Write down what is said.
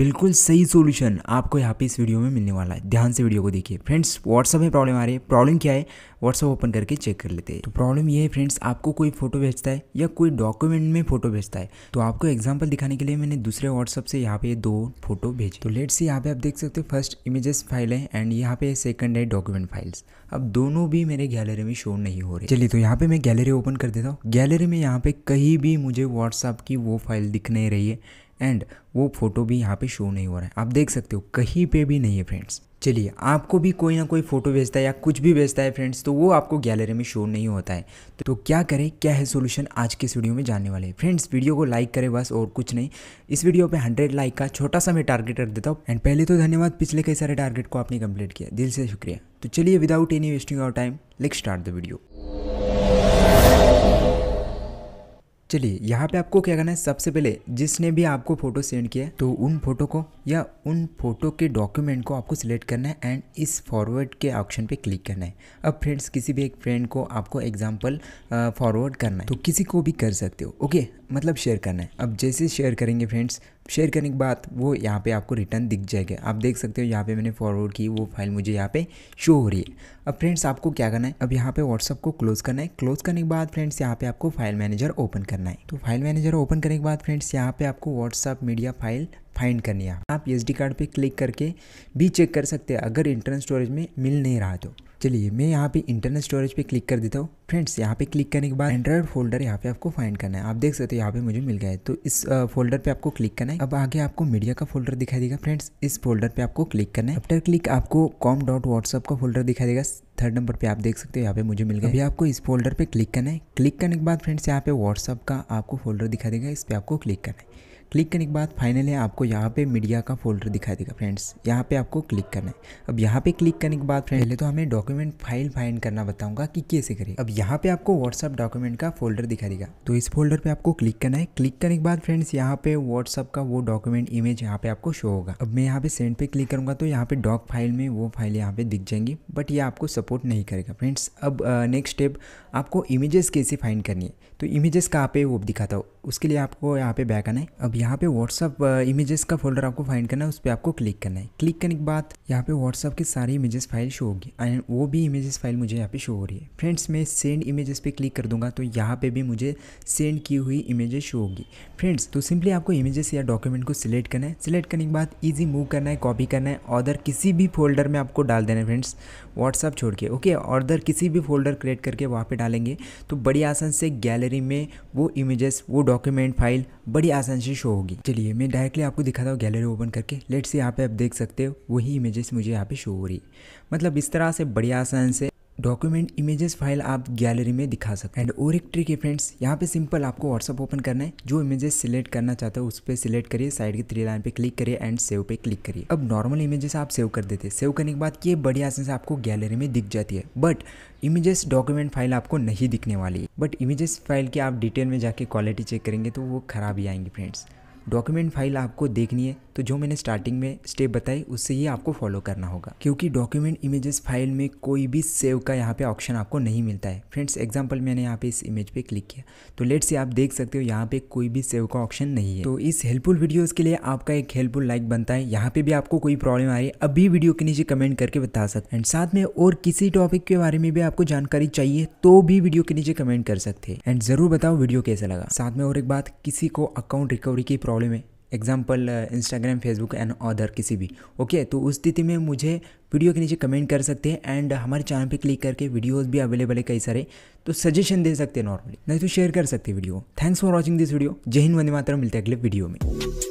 बिल्कुल सही सॉल्यूशन आपको यहाँ पे इस वीडियो में मिलने वाला है ध्यान से वीडियो को देखिए फ्रेंड्स व्हाट्सअप में प्रॉब्लम आ रही है प्रॉब्लम क्या है व्हाट्सअप ओपन करके चेक कर लेते हैं तो प्रॉब्लम ये है फ्रेंड्स आपको कोई फोटो भेजता है या कोई डॉक्यूमेंट में फोटो भेजता है तो आपको एग्जाम्पल दिखाने के लिए मैंने दूसरे व्हाट्सअप से यहाँ पे दो फोटो भेजे तो लेट से यहाँ पे आप देख सकते हो फर्स्ट इमेजेस फाइल है एंड यहाँ पे सेकंड है डॉक्यूमेंट फाइल्स अब दोनों भी मेरे गैलरी में शो नहीं हो रहे चलिए तो यहाँ पे मैं गैलरी ओपन कर देता हूँ गैलरी में यहाँ पे कहीं भी मुझे व्हाट्सअप की वो फाइल दिख नहीं रही है एंड वो फ़ोटो भी यहाँ पे शो नहीं हो रहा है आप देख सकते हो कहीं पे भी नहीं है फ्रेंड्स चलिए आपको भी कोई ना कोई फ़ोटो भेजता है या कुछ भी भेजता है फ्रेंड्स तो वो आपको गैलरी में शो नहीं होता है तो क्या करें क्या है सोल्यूशन आज के इस वीडियो में जानने वाले फ्रेंड्स वीडियो को लाइक करें बस और कुछ नहीं इस वीडियो पे 100 लाइक का छोटा सा मैं टारगेट रख देता हूँ एंड पहले तो धन्यवाद पिछले कई सारे टारगेट को आपने कंप्लीट किया दिल से शुक्रिया तो चलिए without any wasting our time let's start the video चलिए यहाँ पे आपको क्या करना है सबसे पहले जिसने भी आपको फोटो सेंड किया है तो उन फोटो को या उन फोटो के डॉक्यूमेंट को आपको सिलेक्ट करना है एंड इस फॉरवर्ड के ऑप्शन पे क्लिक करना है अब फ्रेंड्स किसी भी एक फ्रेंड को आपको एग्जाम्पल फॉरवर्ड करना है तो किसी को भी कर सकते हो ओके मतलब शेयर करना है अब जैसे शेयर करेंगे फ्रेंड्स शेयर करने के बाद वो यहाँ पे आपको रिटर्न दिख जाएगा आप देख सकते हो यहाँ पे मैंने फॉरवर्ड की वो फाइल मुझे यहाँ पे शो हो रही है अब फ्रेंड्स आपको क्या करना है अब यहाँ पे व्हाट्सअप को क्लोज़ करना है क्लोज़ करने के बाद फ्रेंड्स यहाँ पे आपको फाइल मैनेजर ओपन करना है तो फाइल मैनेजर ओपन करने के बाद फ्रेंड्स यहाँ पे आपको व्हाट्सअप मीडिया फाइल फाइंड करनी है आप एस कार्ड पर क्लिक करके भी चेक कर सकते हैं अगर इंटरनल स्टोरेज में मिल नहीं रहा तो चलिए मैं यहाँ पे इंटरनल स्टोरेज पे क्लिक कर देता हूँ फ्रेंड्स यहाँ पे क्लिक करने के बाद एंड्रॉइड फोल्डर यहाँ पे आपको फाइंड करना है आप देख सकते हो यहाँ पे मुझे मिल गया है तो इस फोल्डर पे आपको क्लिक करना है अब आगे आपको मीडिया का फोल्डर दिखाई देगा फ्रेंड्स इस फोल्डर पे आपको क्लिक करना है आफ्टर क्लिक आपको कॉम डॉट व्हाट्सअप का फोल्डर दिखाई देगा थर्ड नंबर पे आप देख सकते हो यहाँ पे मुझे मिल गया अभी आपको इस फोल्डर पे क्लिक करना है क्लिक करने के बाद फ्रेंड्स यहाँ पे व्हाट्सअप का आपको फोल्डर दिखाई देगा इस पर आपको क्लिक करना है क्लिक करने के बाद फाइनली आपको यहाँ पे मीडिया का फोल्डर दिखाई देगा फ्रेंड्स यहाँ पे आपको क्लिक करना है अब यहाँ पे क्लिक करने के बाद फ्रेंड पहले तो हमें डॉक्यूमेंट फाइल फाइंड करना बताऊंगा कि कैसे करें अब यहाँ पे आपको व्हाट्सअप डॉक्यूमेंट का फोल्डर दिखाई देगा तो इस फोल्डर पे आपको क्लिक करना है क्लिक करने के बाद फ्रेंड्स यहाँ पे व्हाट्सअप का वो डॉक्यूमेंट इमेज यहाँ पे आपको शो होगा अब मैं यहाँ पे सेंड पे क्लिक करूंगा तो यहाँ पे डॉक फाइल में वो फाइल यहाँ पे दिख जाएंगी बट ये आपको सपोर्ट नहीं करेगा फ्रेंड्स अब नेक्स्ट स्टेप आपको इमेजेस कैसे फाइंड करनी है तो इमेजेस कहाँ पे वो दिखाता हो उसके लिए आपको यहाँ पे बैक आना है अब यहाँ पे व्हाट्सअप इमेजेस का फोल्डर आपको फाइंड करना है उस पर आपको क्लिक करना है क्लिक करने के बाद यहाँ पे व्हाट्सअप की सारी इमेजेस फाइल शो होगी एंड वो भी इमेजेस फाइल मुझे यहाँ पे शो हो रही है फ्रेंड्स मैं सेंड इमेजेस पे क्लिक कर दूंगा तो यहाँ पे भी मुझे सेंड की हुई इमेजेस शो होगी फ्रेंड्स तो सिंपली आपको इमेजेस या डॉक्यूमेंट को सिलेक्ट करना है सिलेक्ट करने के बाद ईजी मूव करना है कॉपी करना है ऑर्डर किसी भी फोल्डर में आपको डाल देना है फ्रेंड्स व्हाट्सअप छोड़ के ओके ऑर्डर किसी भी फोल्डर क्रिएट करके वहाँ पर डालेंगे तो बड़ी आसान से गैलरी में वो इमेजेस वो डॉक्यूमेंट फाइल बड़ी आसान से शो होगी चलिए मैं डायरेक्टली आपको दिखाता हूँ गैलरी ओपन करके लेट से यहाँ पे आप देख सकते हो वही इमेजेस मुझे यहाँ पे शो हो रही मतलब इस तरह से बड़ी आसान से डॉक्यूमेंट इमेजेस फाइल आप गैलरी में दिखा सकते हैं एंड और एक ट्रिक है फ्रेंड्स यहाँ पे सिंपल आपको व्हाट्सअप ओपन करना है जो इमेजेस सिलेक्ट करना चाहते हो उस पर सिलेक्ट करिए साइड के थ्री लाइन पे क्लिक करिए एंड सेव पे क्लिक करिए अब नॉर्मल इमेजेस आप सेव कर देते हैं सेव करने के बाद ये बड़ी आसान से आपको गैलरी में दिख जाती है बट इमेजेस डॉक्यूमेंट फाइल आपको नहीं दिखने वाली है बट इमेजेस फाइल की आप डिटेल में जाके क्वालिटी चेक करेंगे तो वो खराब ही आएंगी फ्रेंड्स डॉक्यूमेंट फाइल आपको देखनी है तो जो मैंने स्टार्टिंग में स्टेप बताई उससे ये आपको फॉलो करना होगा क्योंकि डॉक्यूमेंट इमेजेस फाइल में कोई भी सेव का यहाँ पे ऑप्शन आपको नहीं मिलता है फ्रेंड्स एग्जांपल मैंने यहाँ पे इस इमेज पे क्लिक किया तो लेट से आप देख सकते हो यहाँ पे कोई भी सेव का ऑप्शन नहीं है तो इस हेल्पफुल वीडियोज़ के लिए आपका एक हेल्पफुल लाइक बनता है यहाँ पे भी आपको कोई प्रॉब्लम आ रही है अभी वीडियो के नीचे कमेंट करके बता सकते एंड साथ में और किसी टॉपिक के बारे में भी आपको जानकारी चाहिए तो भी वीडियो के नीचे कमेंट कर सकते हैं एंड जरूर बताओ वीडियो कैसे लगा साथ में और एक बात किसी को अकाउंट रिकवरी की प्रॉब्लम प्रॉब्लम है example Instagram Facebook and other किसी भी ओके okay, तो उस स्थिति में मुझे वीडियो के नीचे कमेंट कर सकते हैं एंड हमारे चैनल पे क्लिक करके वीडियोस भी अवेलेबल है कई सारे तो सजेशन दे सकते हैं नॉर्मली नहीं तो शेयर कर सकते video thanks for watching this video जय हिंद वंदे मातरम मिलते हैं अगले वीडियो में